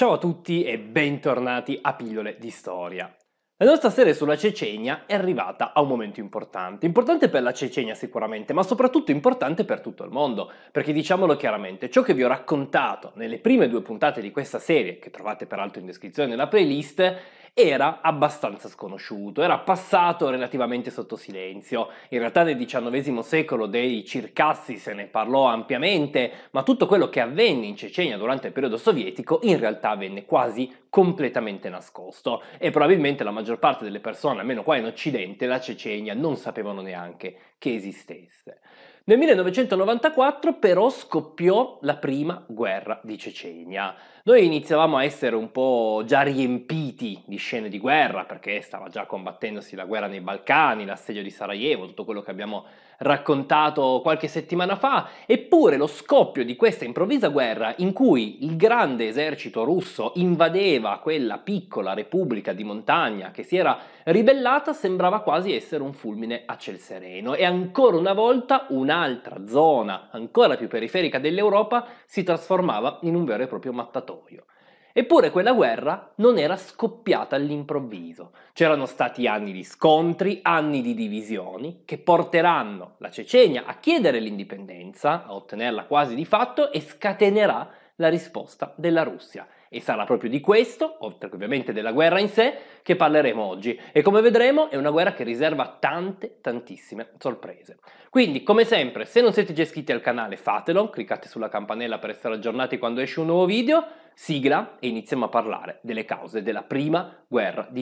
Ciao a tutti e bentornati a Pillole di Storia. La nostra serie sulla Cecenia è arrivata a un momento importante. Importante per la Cecenia sicuramente, ma soprattutto importante per tutto il mondo. Perché diciamolo chiaramente, ciò che vi ho raccontato nelle prime due puntate di questa serie, che trovate peraltro in descrizione nella playlist, era abbastanza sconosciuto, era passato relativamente sotto silenzio. In realtà nel XIX secolo dei circassi se ne parlò ampiamente, ma tutto quello che avvenne in Cecenia durante il periodo sovietico in realtà venne quasi completamente nascosto e probabilmente la maggior parte delle persone, almeno qua in Occidente, la Cecenia non sapevano neanche che esistesse. Nel 1994 però scoppiò la prima guerra di Cecenia. Noi iniziavamo a essere un po' già riempiti di scene di guerra perché stava già combattendosi la guerra nei Balcani, l'assedio di Sarajevo, tutto quello che abbiamo raccontato qualche settimana fa, eppure lo scoppio di questa improvvisa guerra in cui il grande esercito russo invadeva quella piccola repubblica di montagna che si era ribellata sembrava quasi essere un fulmine a ciel sereno e ancora una volta un'altra zona ancora più periferica dell'Europa si trasformava in un vero e proprio mattatoio. Eppure quella guerra non era scoppiata all'improvviso. C'erano stati anni di scontri, anni di divisioni, che porteranno la Cecenia a chiedere l'indipendenza, a ottenerla quasi di fatto, e scatenerà la risposta della Russia. E sarà proprio di questo, oltre che ovviamente della guerra in sé, che parleremo oggi. E come vedremo è una guerra che riserva tante, tantissime sorprese. Quindi, come sempre, se non siete già iscritti al canale fatelo, cliccate sulla campanella per essere aggiornati quando esce un nuovo video, Sigla e iniziamo a parlare delle cause della prima guerra di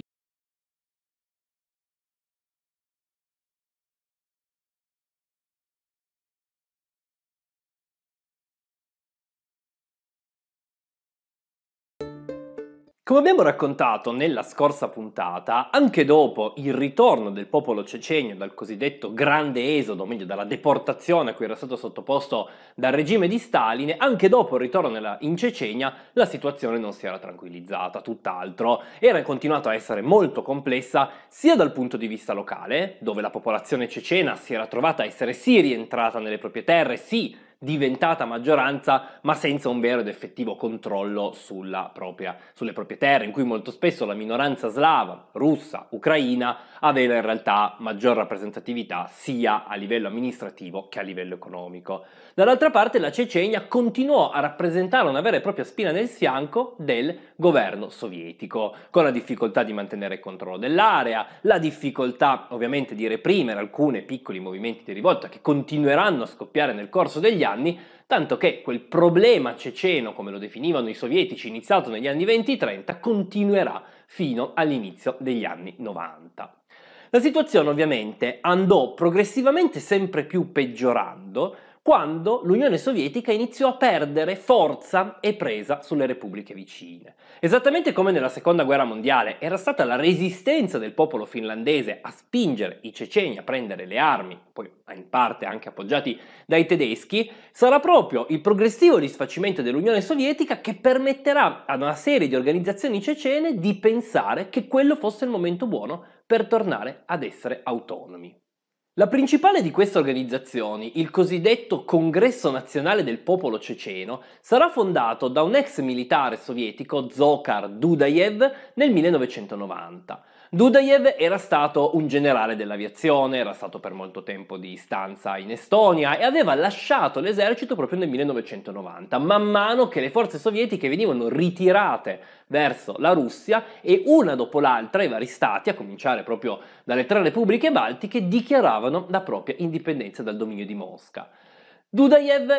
Come abbiamo raccontato nella scorsa puntata, anche dopo il ritorno del popolo cecenio dal cosiddetto grande esodo, o meglio dalla deportazione a cui era stato sottoposto dal regime di Stalin, anche dopo il ritorno in Cecenia la situazione non si era tranquillizzata, tutt'altro, era continuata a essere molto complessa sia dal punto di vista locale, dove la popolazione cecena si era trovata a essere sì rientrata nelle proprie terre, sì diventata maggioranza ma senza un vero ed effettivo controllo propria, sulle proprie terre, in cui molto spesso la minoranza slava, russa, ucraina aveva in realtà maggior rappresentatività sia a livello amministrativo che a livello economico. Dall'altra parte la Cecenia continuò a rappresentare una vera e propria spina nel fianco del governo sovietico, con la difficoltà di mantenere il controllo dell'area, la difficoltà ovviamente di reprimere alcuni piccoli movimenti di rivolta che continueranno a scoppiare nel corso degli anni, tanto che quel problema ceceno, come lo definivano i sovietici, iniziato negli anni 20-30, continuerà fino all'inizio degli anni 90. La situazione ovviamente andò progressivamente sempre più peggiorando quando l'Unione Sovietica iniziò a perdere forza e presa sulle repubbliche vicine. Esattamente come nella Seconda Guerra Mondiale era stata la resistenza del popolo finlandese a spingere i ceceni a prendere le armi, poi in parte anche appoggiati dai tedeschi, sarà proprio il progressivo disfacimento dell'Unione Sovietica che permetterà ad una serie di organizzazioni cecene di pensare che quello fosse il momento buono per tornare ad essere autonomi. La principale di queste organizzazioni, il cosiddetto Congresso Nazionale del Popolo Ceceno, sarà fondato da un ex militare sovietico, Zokar Dudayev, nel 1990. Dudayev era stato un generale dell'aviazione, era stato per molto tempo di stanza in Estonia e aveva lasciato l'esercito proprio nel 1990, man mano che le forze sovietiche venivano ritirate verso la Russia e una dopo l'altra i vari stati, a cominciare proprio dalle tre repubbliche baltiche, dichiaravano la propria indipendenza dal dominio di Mosca. Dudayev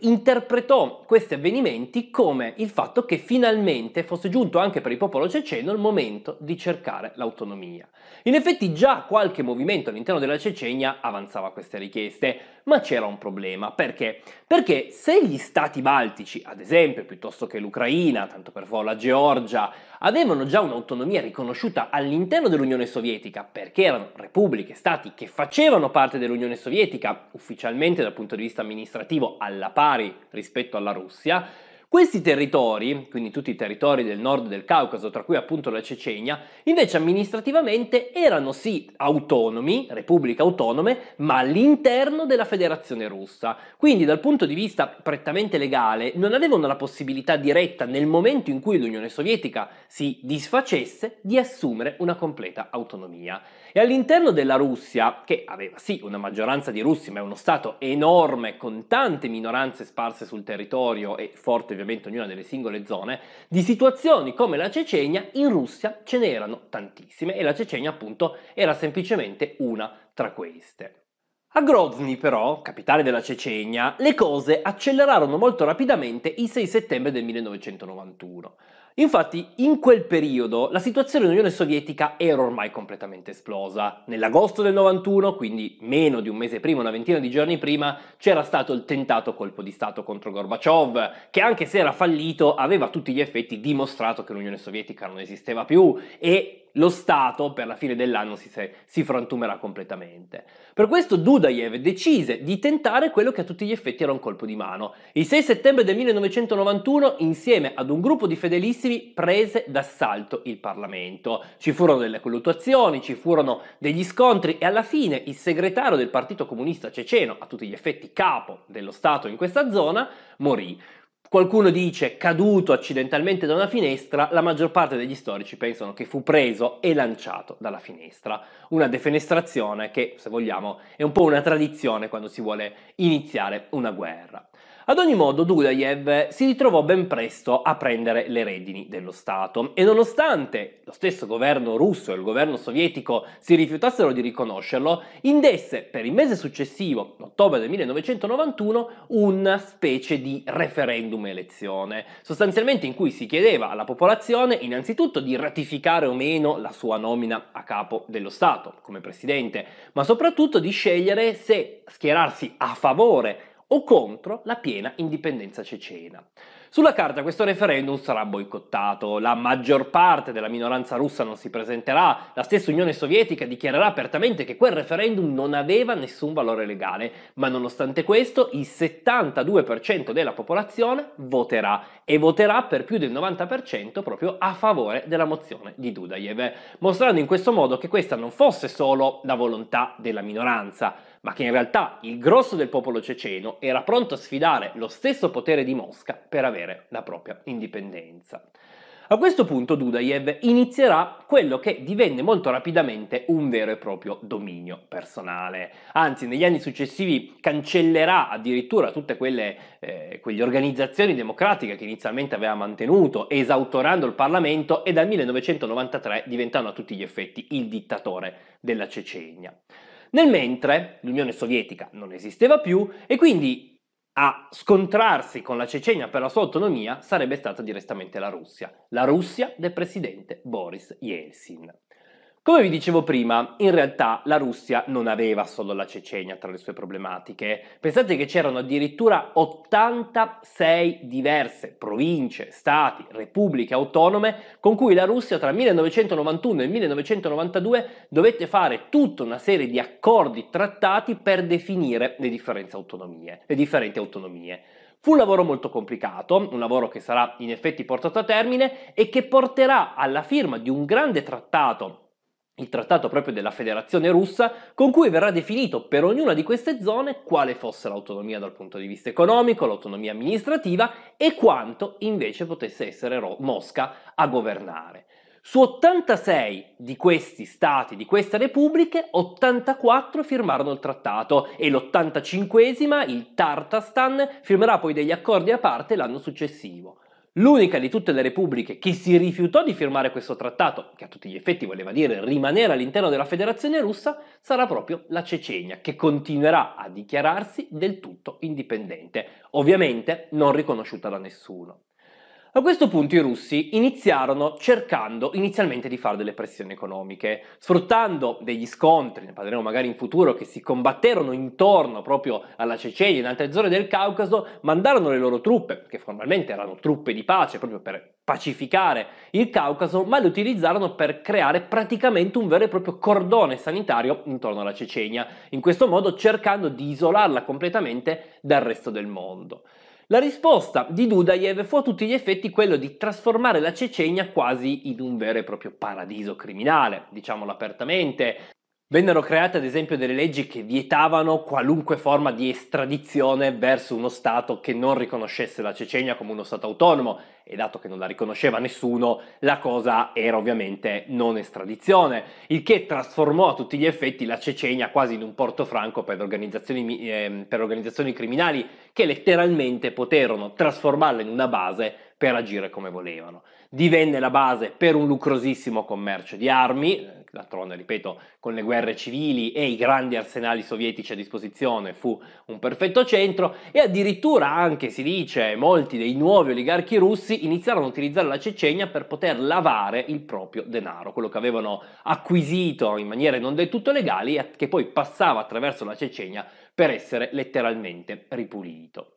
interpretò questi avvenimenti come il fatto che finalmente fosse giunto anche per il popolo ceceno il momento di cercare l'autonomia. In effetti già qualche movimento all'interno della Cecenia avanzava queste richieste, ma c'era un problema. Perché? Perché se gli stati baltici, ad esempio, piuttosto che l'Ucraina, tanto per fare la Georgia, avevano già un'autonomia riconosciuta all'interno dell'Unione Sovietica, perché erano repubbliche, stati che facevano parte dell'Unione Sovietica, ufficialmente dal punto di vista amministrativo alla parte pari rispetto alla Russia questi territori, quindi tutti i territori del nord del Caucaso, tra cui appunto la Cecenia, invece amministrativamente erano sì autonomi, repubbliche autonome, ma all'interno della federazione russa. Quindi dal punto di vista prettamente legale non avevano la possibilità diretta nel momento in cui l'Unione Sovietica si disfacesse di assumere una completa autonomia. E all'interno della Russia, che aveva sì una maggioranza di russi, ma è uno Stato enorme con tante minoranze sparse sul territorio e forte ovviamente ovviamente ognuna delle singole zone, di situazioni come la Cecenia in Russia ce n'erano tantissime e la Cecenia appunto era semplicemente una tra queste. A Grozny però, capitale della Cecenia, le cose accelerarono molto rapidamente il 6 settembre del 1991. Infatti, in quel periodo la situazione dell'Unione Sovietica era ormai completamente esplosa. Nell'agosto del 91, quindi meno di un mese prima, una ventina di giorni prima, c'era stato il tentato colpo di Stato contro Gorbaciov, che anche se era fallito, aveva a tutti gli effetti dimostrato che l'Unione Sovietica non esisteva più e lo Stato per la fine dell'anno si, si frantumerà completamente. Per questo Dudayev decise di tentare quello che a tutti gli effetti era un colpo di mano. Il 6 settembre del 1991, insieme ad un gruppo di fedelissimi, prese d'assalto il Parlamento. Ci furono delle colluttazioni, ci furono degli scontri e alla fine il segretario del Partito Comunista Ceceno, a tutti gli effetti capo dello Stato in questa zona, morì. Qualcuno dice caduto accidentalmente da una finestra, la maggior parte degli storici pensano che fu preso e lanciato dalla finestra, una defenestrazione che, se vogliamo, è un po' una tradizione quando si vuole iniziare una guerra. Ad ogni modo, Dudayev si ritrovò ben presto a prendere le redini dello Stato e nonostante lo stesso governo russo e il governo sovietico si rifiutassero di riconoscerlo, indesse per il mese successivo, l'ottobre del 1991, una specie di referendum elezione, sostanzialmente in cui si chiedeva alla popolazione innanzitutto di ratificare o meno la sua nomina a capo dello Stato come presidente, ma soprattutto di scegliere se schierarsi a favore o contro la piena indipendenza cecena. Sulla carta questo referendum sarà boicottato, la maggior parte della minoranza russa non si presenterà, la stessa Unione Sovietica dichiarerà apertamente che quel referendum non aveva nessun valore legale, ma nonostante questo il 72% della popolazione voterà e voterà per più del 90% proprio a favore della mozione di Dudayev, mostrando in questo modo che questa non fosse solo la volontà della minoranza, ma che in realtà il grosso del popolo ceceno era pronto a sfidare lo stesso potere di Mosca per avere la propria indipendenza. A questo punto Dudayev inizierà quello che divenne molto rapidamente un vero e proprio dominio personale. Anzi, negli anni successivi cancellerà addirittura tutte quelle, eh, organizzazioni democratiche che inizialmente aveva mantenuto, esautorando il Parlamento e dal 1993 diventando a tutti gli effetti il dittatore della Cecenia. Nel mentre l'Unione Sovietica non esisteva più e quindi a scontrarsi con la Cecenia per la sua autonomia sarebbe stata direttamente la Russia, la Russia del presidente Boris Yeltsin. Come vi dicevo prima, in realtà la Russia non aveva solo la Cecenia tra le sue problematiche. Pensate che c'erano addirittura 86 diverse province, stati, repubbliche autonome con cui la Russia tra 1991 e 1992 dovette fare tutta una serie di accordi trattati per definire le, le differenti autonomie. Fu un lavoro molto complicato, un lavoro che sarà in effetti portato a termine e che porterà alla firma di un grande trattato il trattato proprio della Federazione russa, con cui verrà definito per ognuna di queste zone quale fosse l'autonomia dal punto di vista economico, l'autonomia amministrativa e quanto invece potesse essere Mosca a governare. Su 86 di questi stati, di queste repubbliche, 84 firmarono il trattato e l'85esima, il Tartastan, firmerà poi degli accordi a parte l'anno successivo l'unica di tutte le repubbliche che si rifiutò di firmare questo trattato, che a tutti gli effetti voleva dire rimanere all'interno della Federazione russa, sarà proprio la Cecenia, che continuerà a dichiararsi del tutto indipendente, ovviamente non riconosciuta da nessuno. A questo punto i russi iniziarono cercando inizialmente di fare delle pressioni economiche, sfruttando degli scontri, ne parleremo magari in futuro, che si combatterono intorno proprio alla Cecenia in altre zone del Caucaso, mandarono le loro truppe, che formalmente erano truppe di pace proprio per pacificare il Caucaso, ma le utilizzarono per creare praticamente un vero e proprio cordone sanitario intorno alla Cecenia, in questo modo cercando di isolarla completamente dal resto del mondo. La risposta di Dudayev fu a tutti gli effetti quello di trasformare la Cecenia quasi in un vero e proprio paradiso criminale, diciamolo apertamente, Vennero create ad esempio delle leggi che vietavano qualunque forma di estradizione verso uno Stato che non riconoscesse la Cecenia come uno Stato autonomo e dato che non la riconosceva nessuno, la cosa era ovviamente non estradizione, il che trasformò a tutti gli effetti la Cecenia quasi in un porto franco per organizzazioni, eh, per organizzazioni criminali che letteralmente poterono trasformarla in una base per agire come volevano. Divenne la base per un lucrosissimo commercio di armi, d'altronde ripeto, con le guerre civili e i grandi arsenali sovietici a disposizione fu un perfetto centro e addirittura anche si dice molti dei nuovi oligarchi russi iniziarono a utilizzare la Cecenia per poter lavare il proprio denaro, quello che avevano acquisito in maniere non del tutto legali e che poi passava attraverso la Cecenia per essere letteralmente ripulito.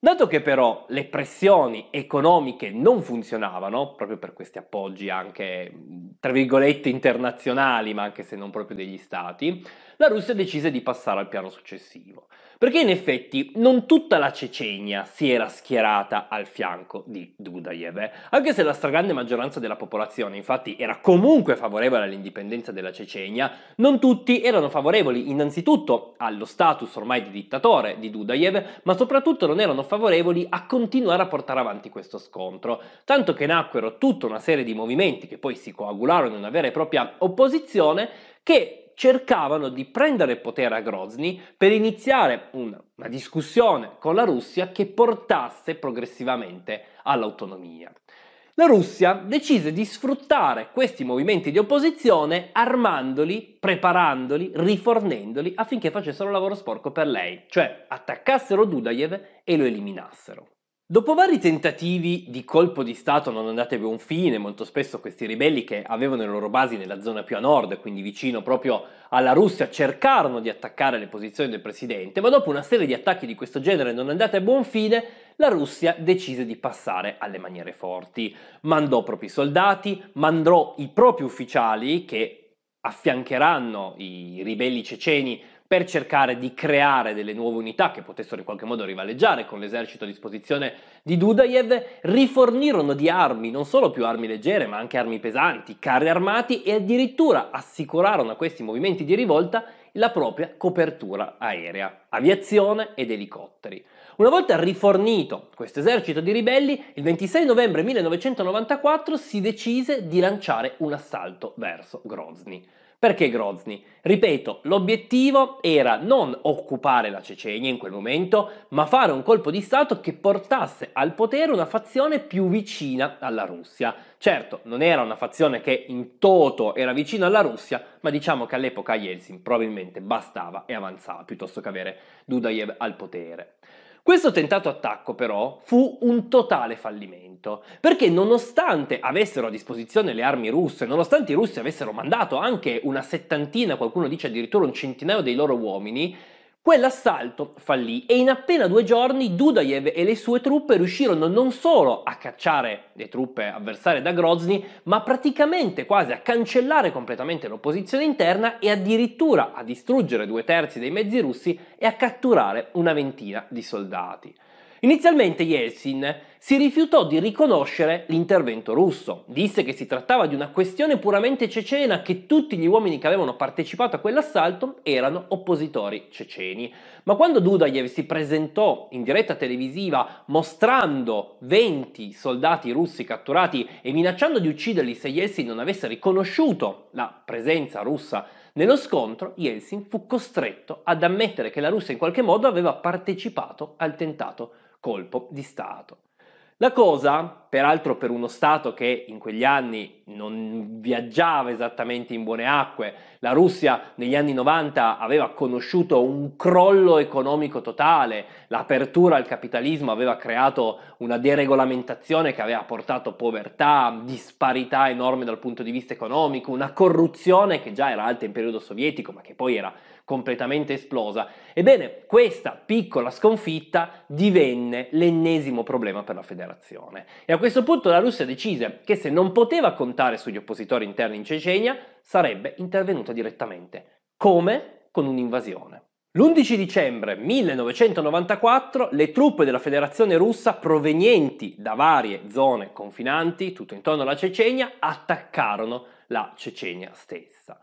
Dato che però le pressioni economiche non funzionavano, proprio per questi appoggi anche, tra virgolette, internazionali, ma anche se non proprio degli stati, la Russia decise di passare al piano successivo. Perché in effetti non tutta la Cecenia si era schierata al fianco di Dudayev, eh? anche se la stragrande maggioranza della popolazione infatti era comunque favorevole all'indipendenza della Cecenia, non tutti erano favorevoli innanzitutto allo status ormai di dittatore di Dudayev, ma soprattutto non erano favorevoli a continuare a portare avanti questo scontro, tanto che nacquero tutta una serie di movimenti che poi si coagularono in una vera e propria opposizione che cercavano di prendere potere a Grozny per iniziare una, una discussione con la Russia che portasse progressivamente all'autonomia. La Russia decise di sfruttare questi movimenti di opposizione armandoli, preparandoli, rifornendoli affinché facessero un lavoro sporco per lei, cioè attaccassero Dudayev e lo eliminassero. Dopo vari tentativi di colpo di Stato non andati a buon fine, molto spesso questi ribelli che avevano le loro basi nella zona più a nord, quindi vicino proprio alla Russia, cercarono di attaccare le posizioni del presidente, ma dopo una serie di attacchi di questo genere non andati a buon fine, la Russia decise di passare alle maniere forti. Mandò propri soldati, mandò i propri ufficiali che affiancheranno i ribelli ceceni per cercare di creare delle nuove unità che potessero in qualche modo rivaleggiare con l'esercito a disposizione di Dudayev, rifornirono di armi non solo più armi leggere ma anche armi pesanti, carri armati e addirittura assicurarono a questi movimenti di rivolta la propria copertura aerea, aviazione ed elicotteri. Una volta rifornito questo esercito di ribelli, il 26 novembre 1994 si decise di lanciare un assalto verso Grozny. Perché Grozny? Ripeto, l'obiettivo era non occupare la Cecenia in quel momento, ma fare un colpo di Stato che portasse al potere una fazione più vicina alla Russia. Certo, non era una fazione che in toto era vicina alla Russia, ma diciamo che all'epoca Yeltsin probabilmente bastava e avanzava piuttosto che avere Dudayev al potere. Questo tentato attacco però fu un totale fallimento, perché nonostante avessero a disposizione le armi russe, nonostante i russi avessero mandato anche una settantina, qualcuno dice addirittura un centinaio dei loro uomini, Quell'assalto fallì e in appena due giorni Dudayev e le sue truppe riuscirono non solo a cacciare le truppe avversarie da Grozny, ma praticamente quasi a cancellare completamente l'opposizione interna e addirittura a distruggere due terzi dei mezzi russi e a catturare una ventina di soldati. Inizialmente Yeltsin si rifiutò di riconoscere l'intervento russo, disse che si trattava di una questione puramente cecena, che tutti gli uomini che avevano partecipato a quell'assalto erano oppositori ceceni. Ma quando Dudayev si presentò in diretta televisiva mostrando 20 soldati russi catturati e minacciando di ucciderli se Yeltsin non avesse riconosciuto la presenza russa nello scontro, Yeltsin fu costretto ad ammettere che la Russia in qualche modo aveva partecipato al tentato colpo di Stato. La cosa, peraltro per uno Stato che in quegli anni non viaggiava esattamente in buone acque, la Russia negli anni 90 aveva conosciuto un crollo economico totale, l'apertura al capitalismo aveva creato una deregolamentazione che aveva portato povertà, disparità enorme dal punto di vista economico, una corruzione che già era alta in periodo sovietico ma che poi era completamente esplosa. Ebbene, questa piccola sconfitta divenne l'ennesimo problema per la federazione. E a questo punto la Russia decise che se non poteva contare sugli oppositori interni in Cecenia, sarebbe intervenuta direttamente. Come? Con un'invasione. L'11 dicembre 1994 le truppe della Federazione russa provenienti da varie zone confinanti, tutto intorno alla Cecenia, attaccarono la Cecenia stessa.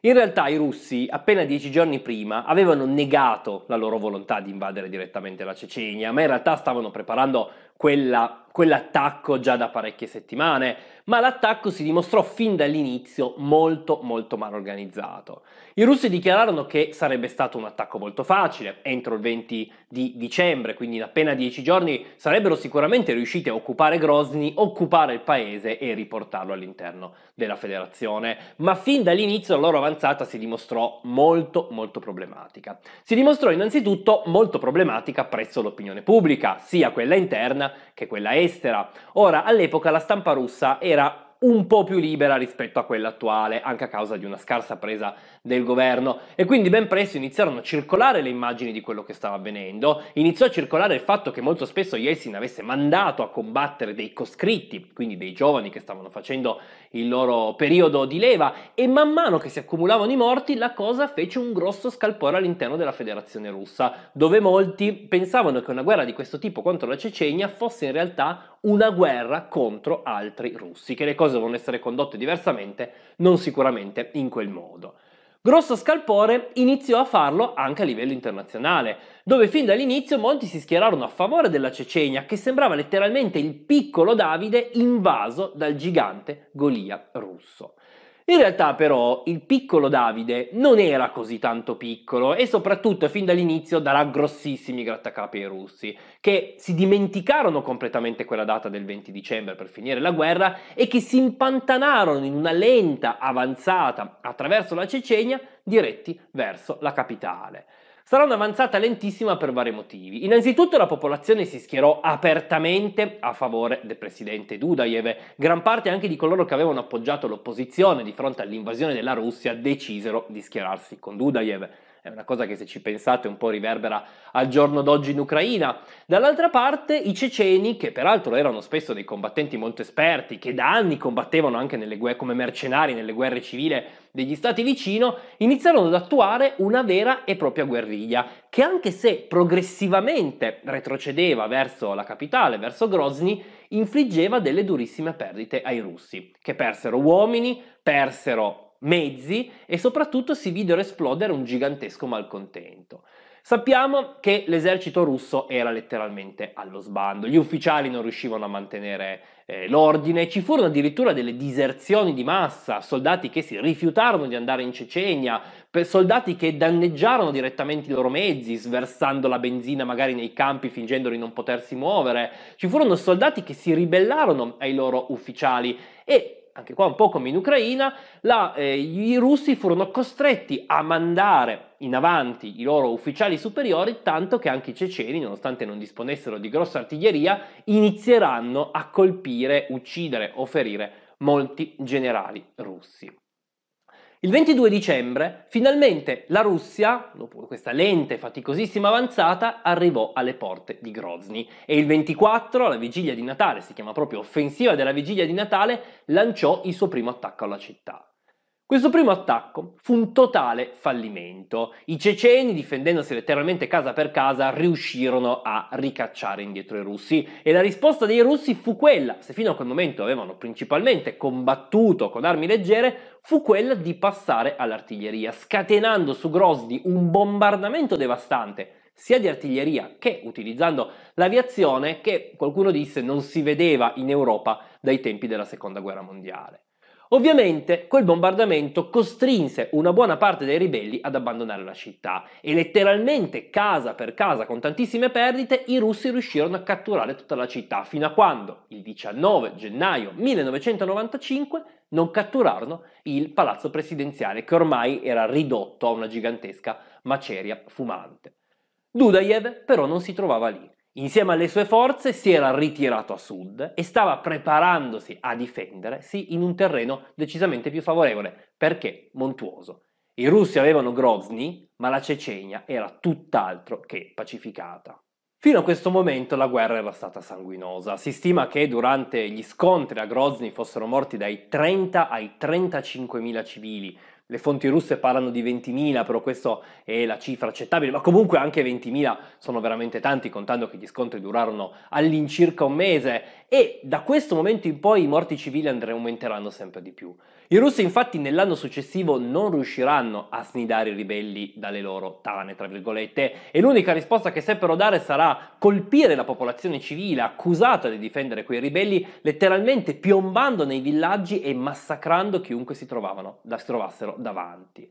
In realtà i russi, appena dieci giorni prima, avevano negato la loro volontà di invadere direttamente la Cecenia, ma in realtà stavano preparando quella, quell'attacco già da parecchie settimane, ma l'attacco si dimostrò fin dall'inizio molto molto mal organizzato. I russi dichiararono che sarebbe stato un attacco molto facile, entro il 20 di dicembre, quindi in appena 10 giorni sarebbero sicuramente riusciti a occupare Grozny, occupare il paese e riportarlo all'interno della federazione, ma fin dall'inizio la loro avanzata si dimostrò molto molto problematica. Si dimostrò innanzitutto molto problematica presso l'opinione pubblica, sia quella interna che quella estera. Ora, all'epoca la stampa russa era un po' più libera rispetto a quella attuale, anche a causa di una scarsa presa del governo. E quindi ben presto iniziarono a circolare le immagini di quello che stava avvenendo, iniziò a circolare il fatto che molto spesso Yeltsin avesse mandato a combattere dei coscritti, quindi dei giovani che stavano facendo il loro periodo di leva, e man mano che si accumulavano i morti la cosa fece un grosso scalpore all'interno della Federazione russa, dove molti pensavano che una guerra di questo tipo contro la Cecenia fosse in realtà una guerra contro altri russi, che le cose devono essere condotte diversamente, non sicuramente in quel modo. Grosso Scalpore iniziò a farlo anche a livello internazionale, dove fin dall'inizio molti si schierarono a favore della Cecenia, che sembrava letteralmente il piccolo Davide invaso dal gigante Golia russo. In realtà però il piccolo Davide non era così tanto piccolo e soprattutto fin dall'inizio darà grossissimi grattacapi ai russi, che si dimenticarono completamente quella data del 20 dicembre per finire la guerra e che si impantanarono in una lenta avanzata attraverso la Cecenia diretti verso la capitale sarà un'avanzata lentissima per vari motivi. Innanzitutto la popolazione si schierò apertamente a favore del presidente Dudaev, Gran parte anche di coloro che avevano appoggiato l'opposizione di fronte all'invasione della Russia decisero di schierarsi con Dudaev. È una cosa che se ci pensate un po' riverbera al giorno d'oggi in Ucraina. Dall'altra parte i ceceni, che peraltro erano spesso dei combattenti molto esperti, che da anni combattevano anche guerre, come mercenari nelle guerre civili degli stati vicino, iniziarono ad attuare una vera e propria guerriglia, che anche se progressivamente retrocedeva verso la capitale, verso Grozny, infliggeva delle durissime perdite ai russi, che persero uomini, persero mezzi e soprattutto si videro esplodere un gigantesco malcontento. Sappiamo che l'esercito russo era letteralmente allo sbando, gli ufficiali non riuscivano a mantenere eh, l'ordine, ci furono addirittura delle diserzioni di massa, soldati che si rifiutarono di andare in Cecenia, soldati che danneggiarono direttamente i loro mezzi, sversando la benzina magari nei campi fingendo di non potersi muovere, ci furono soldati che si ribellarono ai loro ufficiali e anche qua un po' come in Ucraina, la, eh, i russi furono costretti a mandare in avanti i loro ufficiali superiori, tanto che anche i ceceni, nonostante non disponessero di grossa artiglieria, inizieranno a colpire, uccidere o ferire molti generali russi. Il 22 dicembre, finalmente, la Russia, dopo questa lenta e faticosissima avanzata, arrivò alle porte di Grozny e il 24, alla vigilia di Natale, si chiama proprio offensiva della vigilia di Natale, lanciò il suo primo attacco alla città. Questo primo attacco fu un totale fallimento. I ceceni, difendendosi letteralmente casa per casa, riuscirono a ricacciare indietro i russi e la risposta dei russi fu quella, se fino a quel momento avevano principalmente combattuto con armi leggere, fu quella di passare all'artiglieria, scatenando su Grozny un bombardamento devastante sia di artiglieria che utilizzando l'aviazione che qualcuno disse non si vedeva in Europa dai tempi della seconda guerra mondiale. Ovviamente quel bombardamento costrinse una buona parte dei ribelli ad abbandonare la città e letteralmente casa per casa con tantissime perdite i russi riuscirono a catturare tutta la città fino a quando il 19 gennaio 1995 non catturarono il palazzo presidenziale che ormai era ridotto a una gigantesca maceria fumante. Dudayev però non si trovava lì Insieme alle sue forze si era ritirato a sud e stava preparandosi a difendersi in un terreno decisamente più favorevole, perché montuoso. I russi avevano Grozny, ma la Cecenia era tutt'altro che pacificata. Fino a questo momento la guerra era stata sanguinosa. Si stima che durante gli scontri a Grozny fossero morti dai 30 ai 35 mila civili, le fonti russe parlano di 20.000, però questa è la cifra accettabile, ma comunque anche 20.000 sono veramente tanti, contando che gli scontri durarono all'incirca un mese e da questo momento in poi i morti civili aumenteranno sempre di più. I russi infatti nell'anno successivo non riusciranno a snidare i ribelli dalle loro tane, tra virgolette, e l'unica risposta che seppero dare sarà colpire la popolazione civile accusata di difendere quei ribelli, letteralmente piombando nei villaggi e massacrando chiunque si, trovavano, si trovassero davanti.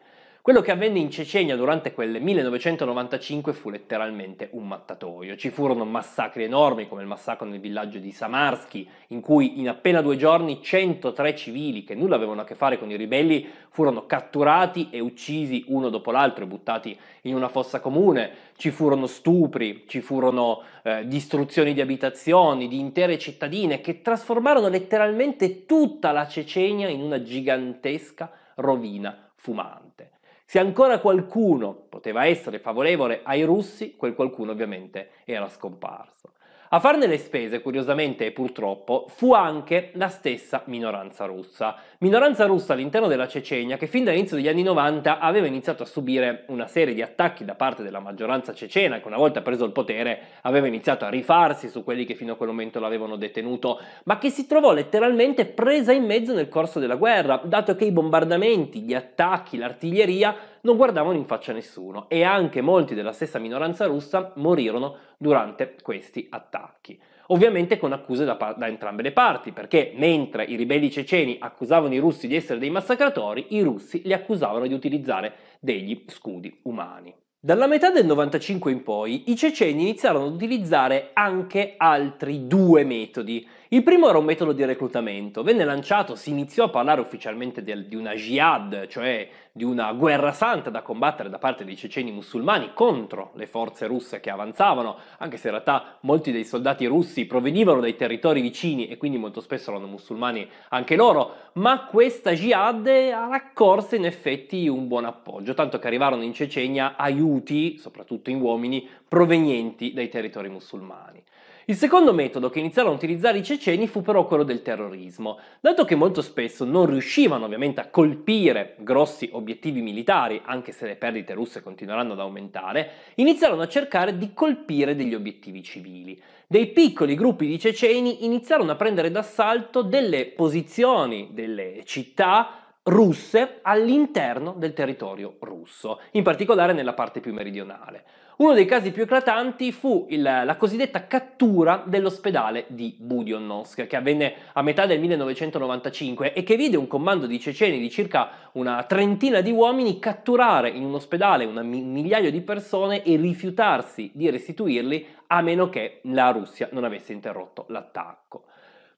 Quello che avvenne in Cecenia durante quel 1995 fu letteralmente un mattatoio. Ci furono massacri enormi come il massacro nel villaggio di Samarsky, in cui in appena due giorni 103 civili che nulla avevano a che fare con i ribelli furono catturati e uccisi uno dopo l'altro e buttati in una fossa comune. Ci furono stupri, ci furono eh, distruzioni di abitazioni, di intere cittadine che trasformarono letteralmente tutta la Cecenia in una gigantesca rovina fumante. Se ancora qualcuno poteva essere favorevole ai russi, quel qualcuno ovviamente era scomparso. A farne le spese, curiosamente e purtroppo, fu anche la stessa minoranza russa. Minoranza russa all'interno della Cecenia che fin dall'inizio degli anni 90 aveva iniziato a subire una serie di attacchi da parte della maggioranza cecena che una volta preso il potere aveva iniziato a rifarsi su quelli che fino a quel momento l'avevano detenuto, ma che si trovò letteralmente presa in mezzo nel corso della guerra, dato che i bombardamenti, gli attacchi, l'artiglieria non guardavano in faccia nessuno e anche molti della stessa minoranza russa morirono durante questi attacchi. Ovviamente con accuse da, da entrambe le parti, perché mentre i ribelli ceceni accusavano i russi di essere dei massacratori, i russi li accusavano di utilizzare degli scudi umani. Dalla metà del 95 in poi i ceceni iniziarono ad utilizzare anche altri due metodi. Il primo era un metodo di reclutamento, venne lanciato, si iniziò a parlare ufficialmente di una jihad, cioè di una guerra santa da combattere da parte dei ceceni musulmani contro le forze russe che avanzavano, anche se in realtà molti dei soldati russi provenivano dai territori vicini e quindi molto spesso erano musulmani anche loro, ma questa jihad raccorse in effetti un buon appoggio, tanto che arrivarono in Cecenia aiuti, soprattutto in uomini, provenienti dai territori musulmani. Il secondo metodo che iniziarono a utilizzare i ceceni fu però quello del terrorismo. Dato che molto spesso non riuscivano ovviamente a colpire grossi obiettivi militari, anche se le perdite russe continueranno ad aumentare, iniziarono a cercare di colpire degli obiettivi civili. Dei piccoli gruppi di ceceni iniziarono a prendere d'assalto delle posizioni, delle città russe all'interno del territorio russo, in particolare nella parte più meridionale. Uno dei casi più eclatanti fu il, la cosiddetta cattura dell'ospedale di Budionnosk, che avvenne a metà del 1995 e che vide un comando di ceceni di circa una trentina di uomini catturare in un ospedale un migliaio di persone e rifiutarsi di restituirli a meno che la Russia non avesse interrotto l'attacco.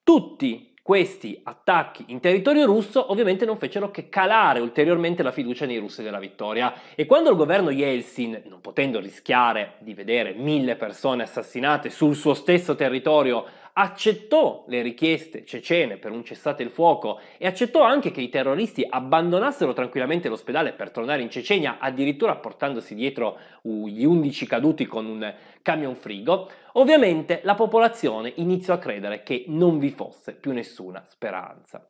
Tutti questi attacchi in territorio russo ovviamente non fecero che calare ulteriormente la fiducia nei russi della vittoria e quando il governo Yeltsin, non potendo rischiare di vedere mille persone assassinate sul suo stesso territorio accettò le richieste cecene per un cessate il fuoco e accettò anche che i terroristi abbandonassero tranquillamente l'ospedale per tornare in Cecenia, addirittura portandosi dietro gli 11 caduti con un camion frigo, ovviamente la popolazione iniziò a credere che non vi fosse più nessuna speranza.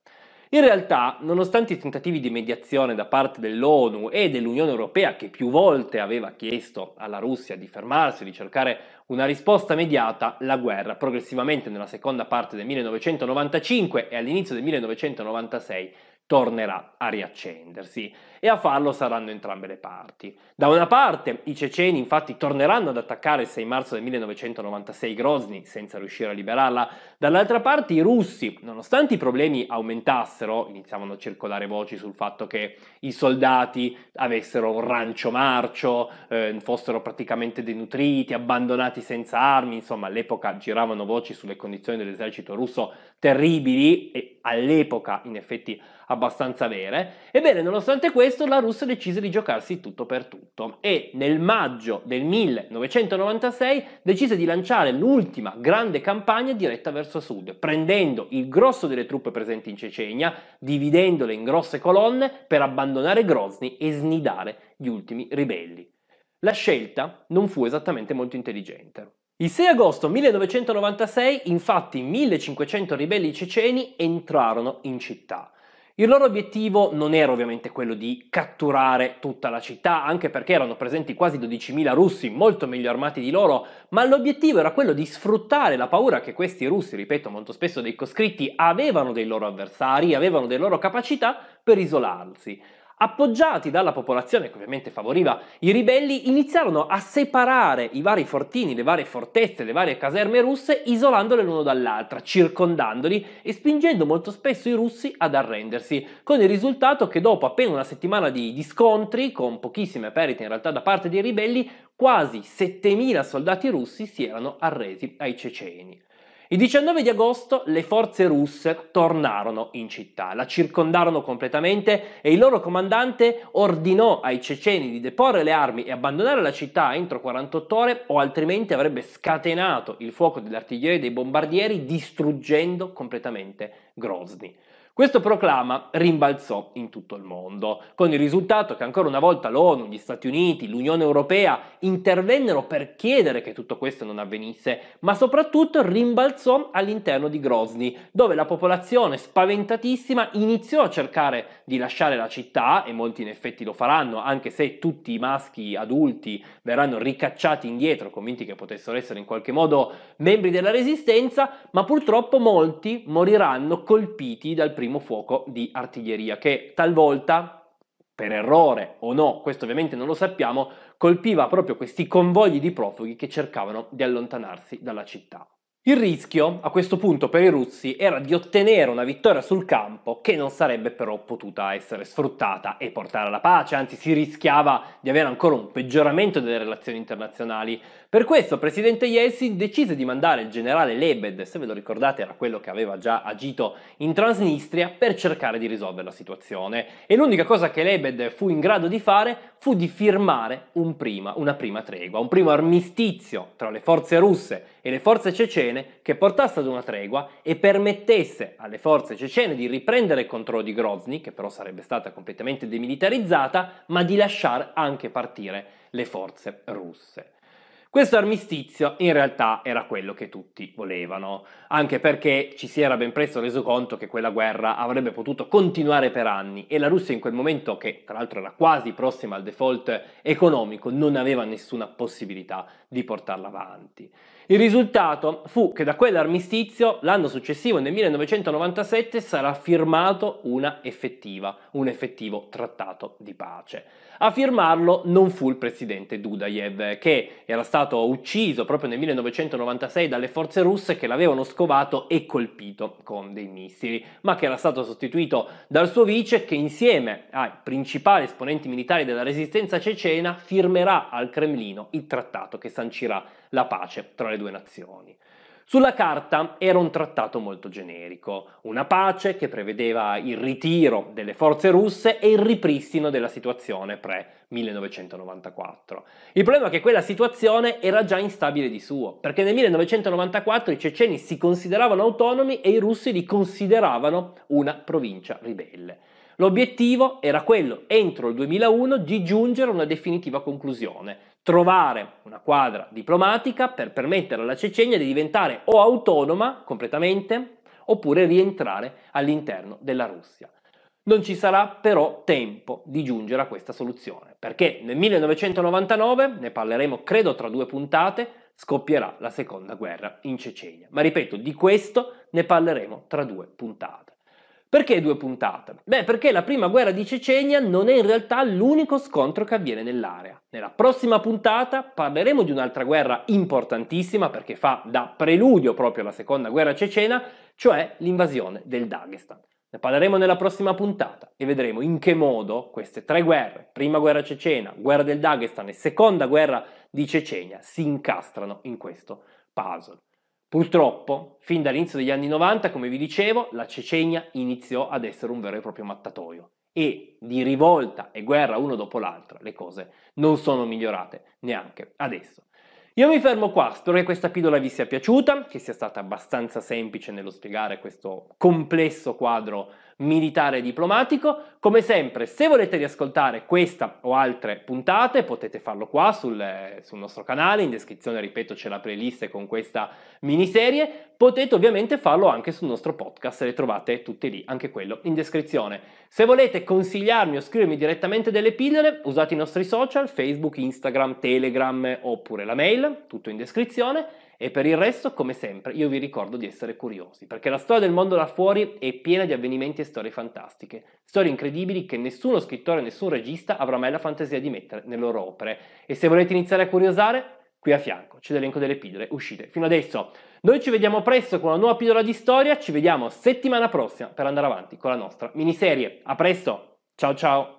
In realtà, nonostante i tentativi di mediazione da parte dell'ONU e dell'Unione Europea, che più volte aveva chiesto alla Russia di fermarsi, di cercare una risposta mediata la guerra. Progressivamente nella seconda parte del 1995 e all'inizio del 1996 tornerà a riaccendersi e a farlo saranno entrambe le parti. Da una parte i ceceni infatti torneranno ad attaccare il 6 marzo del 1996 Grozny senza riuscire a liberarla, dall'altra parte i russi, nonostante i problemi aumentassero, iniziavano a circolare voci sul fatto che i soldati avessero un rancio marcio, eh, fossero praticamente denutriti, abbandonati senza armi, insomma all'epoca giravano voci sulle condizioni dell'esercito russo terribili e all'epoca in effetti abbastanza vere. Ebbene, nonostante questo, la Russia decise di giocarsi tutto per tutto e nel maggio del 1996 decise di lanciare l'ultima grande campagna diretta verso sud, prendendo il grosso delle truppe presenti in Cecenia, dividendole in grosse colonne per abbandonare Grozny e snidare gli ultimi ribelli. La scelta non fu esattamente molto intelligente. Il 6 agosto 1996, infatti, 1500 ribelli ceceni entrarono in città. Il loro obiettivo non era ovviamente quello di catturare tutta la città, anche perché erano presenti quasi 12.000 russi, molto meglio armati di loro, ma l'obiettivo era quello di sfruttare la paura che questi russi, ripeto molto spesso dei coscritti, avevano dei loro avversari, avevano delle loro capacità per isolarsi appoggiati dalla popolazione che ovviamente favoriva i ribelli, iniziarono a separare i vari fortini, le varie fortezze, le varie caserme russe, isolandole l'uno dall'altra, circondandoli e spingendo molto spesso i russi ad arrendersi, con il risultato che dopo appena una settimana di, di scontri, con pochissime perdite in realtà da parte dei ribelli, quasi 7.000 soldati russi si erano arresi ai ceceni. Il 19 di agosto le forze russe tornarono in città, la circondarono completamente e il loro comandante ordinò ai ceceni di deporre le armi e abbandonare la città entro 48 ore o altrimenti avrebbe scatenato il fuoco dell'artiglieria e dei bombardieri distruggendo completamente Grozny. Questo proclama rimbalzò in tutto il mondo, con il risultato che ancora una volta l'ONU, gli Stati Uniti, l'Unione Europea intervennero per chiedere che tutto questo non avvenisse, ma soprattutto rimbalzò all'interno di Grozny, dove la popolazione spaventatissima iniziò a cercare di lasciare la città, e molti in effetti lo faranno, anche se tutti i maschi adulti verranno ricacciati indietro, convinti che potessero essere in qualche modo membri della resistenza, ma purtroppo molti moriranno colpiti dal primo primo fuoco di artiglieria che talvolta per errore o no, questo ovviamente non lo sappiamo, colpiva proprio questi convogli di profughi che cercavano di allontanarsi dalla città. Il rischio a questo punto per i russi era di ottenere una vittoria sul campo che non sarebbe però potuta essere sfruttata e portare alla pace, anzi si rischiava di avere ancora un peggioramento delle relazioni internazionali per questo presidente Yeltsin decise di mandare il generale Lebed, se ve lo ricordate era quello che aveva già agito in Transnistria, per cercare di risolvere la situazione. E l'unica cosa che Lebed fu in grado di fare fu di firmare un prima, una prima tregua, un primo armistizio tra le forze russe e le forze cecene che portasse ad una tregua e permettesse alle forze cecene di riprendere il controllo di Grozny, che però sarebbe stata completamente demilitarizzata, ma di lasciare anche partire le forze russe. Questo armistizio in realtà era quello che tutti volevano, anche perché ci si era ben presto reso conto che quella guerra avrebbe potuto continuare per anni e la Russia in quel momento, che tra l'altro era quasi prossima al default economico, non aveva nessuna possibilità di portarla avanti. Il risultato fu che da quell'armistizio, l'anno successivo, nel 1997, sarà firmato un effettivo trattato di pace. A firmarlo non fu il presidente Dudayev, che era stato ucciso proprio nel 1996 dalle forze russe che l'avevano scovato e colpito con dei missili, ma che era stato sostituito dal suo vice che insieme ai principali esponenti militari della resistenza cecena firmerà al Cremlino il trattato che sancirà la pace tra le due nazioni. Sulla carta era un trattato molto generico, una pace che prevedeva il ritiro delle forze russe e il ripristino della situazione pre-1994. Il problema è che quella situazione era già instabile di suo, perché nel 1994 i ceceni si consideravano autonomi e i russi li consideravano una provincia ribelle. L'obiettivo era quello, entro il 2001, di giungere a una definitiva conclusione, trovare una quadra diplomatica per permettere alla Cecenia di diventare o autonoma completamente oppure rientrare all'interno della Russia. Non ci sarà però tempo di giungere a questa soluzione, perché nel 1999, ne parleremo credo tra due puntate, scoppierà la seconda guerra in Cecenia. Ma ripeto, di questo ne parleremo tra due puntate. Perché due puntate? Beh, perché la prima guerra di Cecenia non è in realtà l'unico scontro che avviene nell'area. Nella prossima puntata parleremo di un'altra guerra importantissima perché fa da preludio proprio alla seconda guerra cecena, cioè l'invasione del Dagestan. Ne parleremo nella prossima puntata e vedremo in che modo queste tre guerre, prima guerra cecena, guerra del Dagestan e seconda guerra di Cecenia, si incastrano in questo puzzle. Purtroppo, fin dall'inizio degli anni 90, come vi dicevo, la Cecenia iniziò ad essere un vero e proprio mattatoio e di rivolta e guerra uno dopo l'altra le cose non sono migliorate neanche adesso. Io mi fermo qua, spero che questa pillola vi sia piaciuta, che sia stata abbastanza semplice nello spiegare questo complesso quadro militare e diplomatico. Come sempre, se volete riascoltare questa o altre puntate, potete farlo qua sul, eh, sul nostro canale, in descrizione, ripeto, c'è la playlist con questa miniserie. Potete ovviamente farlo anche sul nostro podcast, le trovate tutte lì, anche quello in descrizione. Se volete consigliarmi o scrivermi direttamente delle pillole, usate i nostri social, Facebook, Instagram, Telegram oppure la mail, tutto in descrizione. E per il resto, come sempre, io vi ricordo di essere curiosi, perché la storia del mondo là fuori è piena di avvenimenti e storie fantastiche, storie incredibili che nessuno scrittore, nessun regista avrà mai la fantasia di mettere nelle loro opere. E se volete iniziare a curiosare, qui a fianco c'è l'elenco delle pillole uscite fino adesso. Noi ci vediamo presto con una nuova pillola di storia, ci vediamo settimana prossima per andare avanti con la nostra miniserie. A presto, ciao ciao!